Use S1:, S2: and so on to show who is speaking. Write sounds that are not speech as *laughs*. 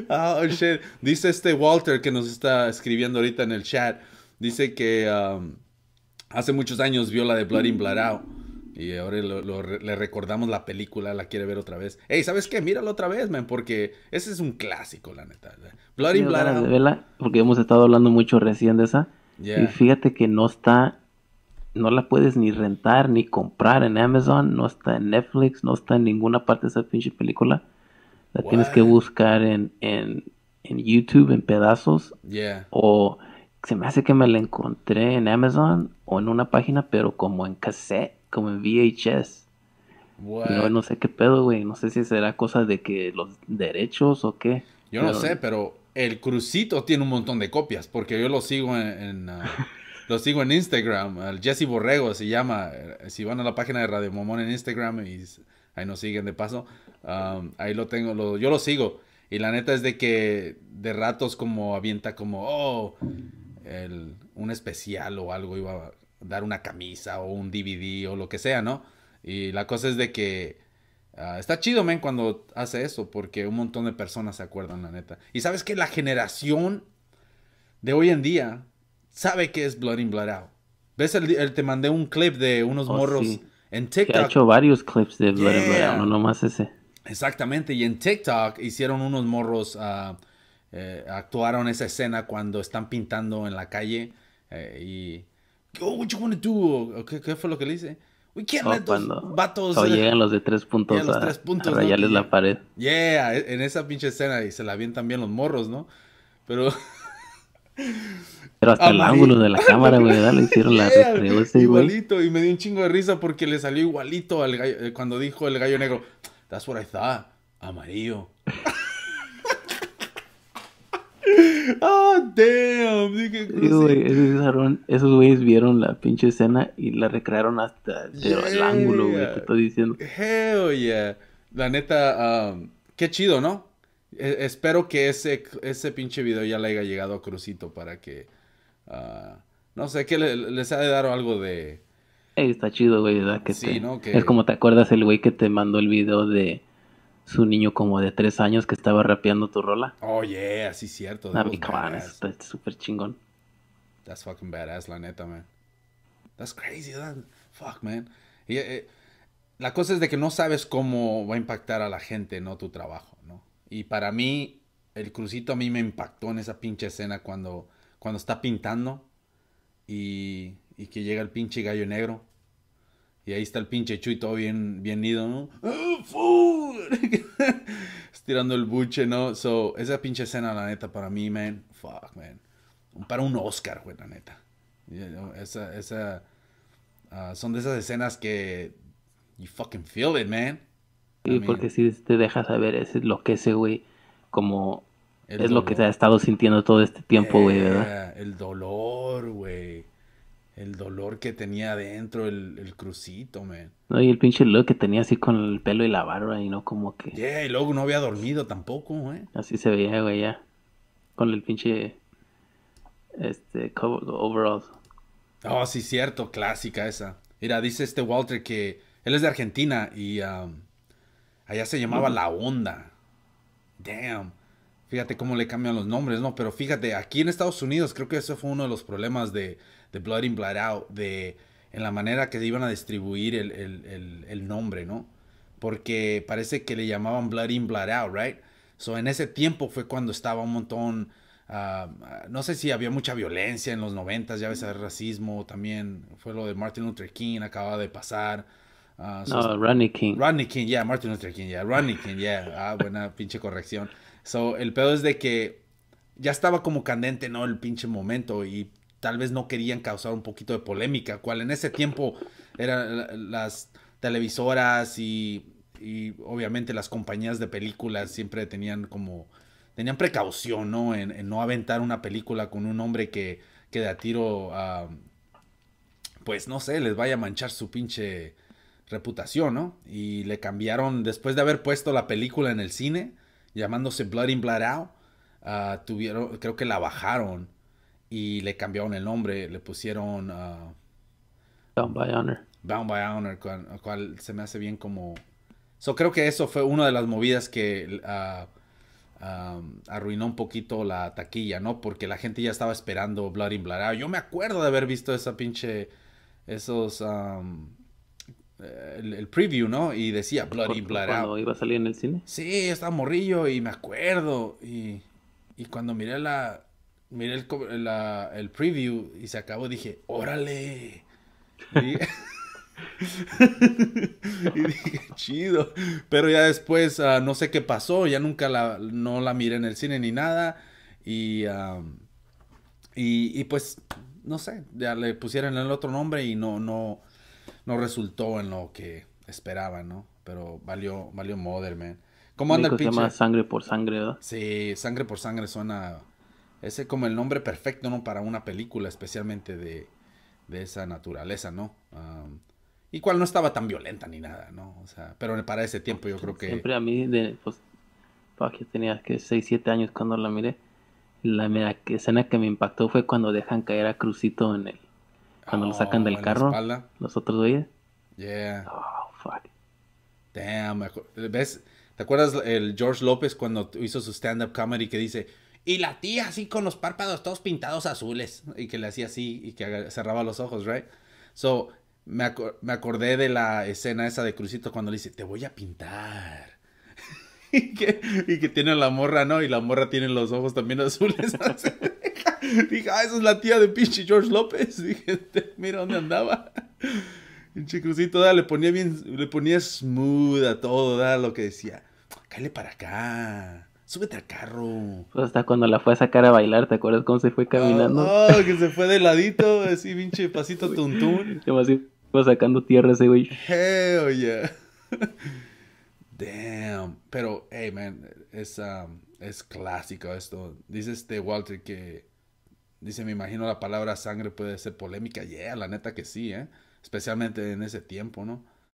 S1: *laughs* Ah, oh, shit. Dice este Walter que nos está escribiendo ahorita en el chat. Dice que um, hace muchos años vio la de Blood in Y ahora le recordamos la película, la quiere ver otra vez. Ey, ¿sabes qué? Míralo otra vez, man, porque ese es un clásico, la neta. Blood in Blood
S2: Out. porque hemos estado hablando mucho recién de esa. Y fíjate que no está no la puedes ni rentar ni comprar en Amazon, no está en Netflix, no está en ninguna parte de esa pinche película. La tienes que buscar en, en, en YouTube en pedazos. Yeah. O se me hace que me la encontré en Amazon o en una página, pero como en cassette, como en VHS. No, no sé qué pedo, güey. No sé si será cosa de que los derechos o qué. Yo no sé,
S1: pero el Crucito tiene un montón de copias, porque yo lo sigo en, uh, *laughs* lo sigo en Instagram. al Jesse Borrego se llama. Eh, si van a la página de Radio Momón en Instagram y ahí nos siguen de paso. ahí lo tengo, yo lo sigo. Y la neta es de que de ratos como avienta como, oh, un especial o algo iba a dar una camisa o un DVD o lo que sea, ¿no? Y la cosa es de que ah, está chido, men, cuando hace eso, porque un montón de personas se acuerdan, la neta. Y sabes que la generación de hoy en día sabe que es Blood in, Blood Out. ¿Ves? te mandé un clip de unos oh, morros. En TikTok. Que ha hecho
S2: varios clips de Blood yeah. no nomás ese.
S1: Exactamente, y en TikTok hicieron unos morros, ah, eh, actuaron esa escena cuando están pintando en la calle eh, y. Oh, what you wanna do? ¿Qué, fue lo que le hice? We can't oh, vatos. O eh, llegan los
S2: de tres puntos, a, los rayarles la pared.
S1: Yeah, e, en esa pinche escena y se la avientan también los morros, ¿no? Pero *laughs*
S2: Pero hasta el ángulo de la cámara, güey, le hicieron la *laughs* recreosa, Igualito,
S1: y me dio un chingo de risa porque le salió igualito al gallo, eh, cuando dijo el gallo negro, that's what I thought, amarillo. Oh, *laughs* damn. esos,
S2: esos güeyes vieron la pinche escena y la recrearon hasta el ángulo, güey, te estoy diciendo.
S1: Hell yeah. La neta, ah, qué chido, ¿no? E, espero que ese, ese pinche video ya le haya llegado a Crucito para que... Ah, no sé, que les ha de dar algo de...
S2: Ey, está chido, güey, ¿verdad? Que sí, ¿no? Es como te acuerdas el güey que te mandó el video de su niño como de tres años que estaba rapeando tu rola.
S1: Oh, yeah, así cierto. Ah,
S2: súper chingón.
S1: That's fucking badass, la neta, man. That's crazy, that... fuck, man. Eh, la cosa es de que no sabes cómo va a impactar a la gente, ¿no? Tu trabajo. Y para mí, el crucito a mí me impactó en esa pinche escena cuando, cuando está pintando y, que llega el pinche gallo negro. Y ahí está el pinche Chuy todo bien, bien nido, ¿no?
S2: ¡Ah,
S1: *laughs* Estirando el buche, ¿no? So, esa pinche escena, la neta, para mí, man, fuck, man. Para un Oscar, güey, la neta. Eh, esa, esa, ah, son de esas escenas que you fucking feel it, man. Y porque
S2: si te dejas saber es lo que ese güey como es lo que se ha estado sintiendo todo este tiempo, güey, ¿verdad?
S1: Eh, el dolor, güey. El dolor que tenía adentro el, crucito, man.
S2: No, y el pinche look que tenía así con el
S1: pelo y la barba y no como que. Yeah, y luego no había dormido tampoco, güey. Eh.
S2: Así se veía, güey, ya. Con el pinche. Este, overall.
S1: Oh, ah, sí, cierto, clásica esa. Mira, dice este Walter que él es de Argentina y. Um, Allá se llamaba La Onda. Damn. Fíjate cómo le cambian los nombres, ¿no? Pero fíjate, aquí en Estados Unidos creo que eso fue uno de los problemas de, Blood in, Blood Out, de, en la manera que iban a distribuir el, nombre, ¿no? Porque parece que le llamaban Blood in, Blood Out, ¿right? So, en ese tiempo fue cuando estaba un montón, ah, no sé si había mucha violencia en los noventas, ya ves, el racismo también, fue lo de Martin Luther King, acababa de pasar. Ah, Rodney King. Rodney King, yeah, Martin Luther King, yeah, Rodney King, yeah. Ah, buena *laughs* pinche corrección. So, el pedo es de que ya estaba como candente, ¿no? El pinche momento y tal vez no querían causar un poquito de polémica, cual en ese tiempo eran las televisoras y, obviamente las compañías de películas siempre tenían como, tenían precaución, ¿no? En, no aventar una película con un hombre que, que de a tiro, ah, pues no sé, les vaya a manchar su pinche reputación, ¿no? Y le cambiaron, después de haber puesto la película en el cine, llamándose Blood in Blood Out, ah, tuvieron, creo que la bajaron y le cambiaron el nombre, le pusieron... Ah,
S2: Bound by Honor.
S1: Bound by Honor, cual, se me hace bien como... So, creo que eso fue una de las movidas que ah, arruinó un poquito la taquilla, ¿no? Porque la gente ya estaba esperando Blood in Blood Out. Yo me acuerdo de haber visto esa pinche... Esos el, preview, ¿no? Y decía Bloody Blood iba a salir en el cine? Sí, estaba morrillo y me acuerdo. Y, cuando miré la miré el, el preview y se acabó, dije, órale. Y, *laughs* dije, chido. Pero ya después, ah, no sé qué pasó, ya nunca la, no la miré en el cine ni nada. Y, y, pues, no sé, ya le pusieron el otro nombre y no, no resultó en lo que esperaba, ¿no? Pero valió, valió Mother, man. ¿Cómo anda el Se llama Sangre por Sangre, ¿verdad? Sí, Sangre por Sangre suena... Ese como el nombre perfecto, ¿no? Para una película especialmente de, esa naturaleza, ¿no? Um, y cual no estaba tan violenta ni nada, ¿no? O sea, pero para ese tiempo yo creo que... Siempre
S2: a mí, de, pues, yo tenía que 6, 7 años cuando la miré. La, la escena que me impactó fue cuando dejan caer a Crucito en el,
S1: cuando lo sacan del carro,
S2: los otros días.
S1: Yeah. Oh, fuck. Damn, ¿ves? ¿Te acuerdas el George López cuando hizo su stand-up comedy que dice, y la tía así con los párpados todos pintados azules, y que le hacía así y que cerraba los ojos, right? So, me, acordé de la escena esa de Crucito cuando le dice, te voy a pintar. *laughs* y, que, y que tiene la morra, ¿no? Y la morra tiene los ojos también *laughs* azules. *laughs* Dije, ah, esa es la tía de pinche George López. *laughs* Dije, mira dónde andaba. *laughs* Pinche crucito, le ponía bien, le ponía smooth a todo, da lo que decía. Cállate para acá. Súbete al carro.
S2: Pues hasta cuando la fue a sacar a bailar, ¿te acuerdas cómo se fue caminando?
S1: Ah, no, que se fue de ladito, así pinche pasito tuntún.
S2: Como así fue sacando tierra ese güey.
S1: Hell yeah. Damn. Pero, hey man, es, um, es clásico esto. Dice este Walter que Dice, me imagino la palabra sangre puede ser polémica. Yeah, la neta que sí, ¿eh? Especialmente en ese tiempo, ¿no?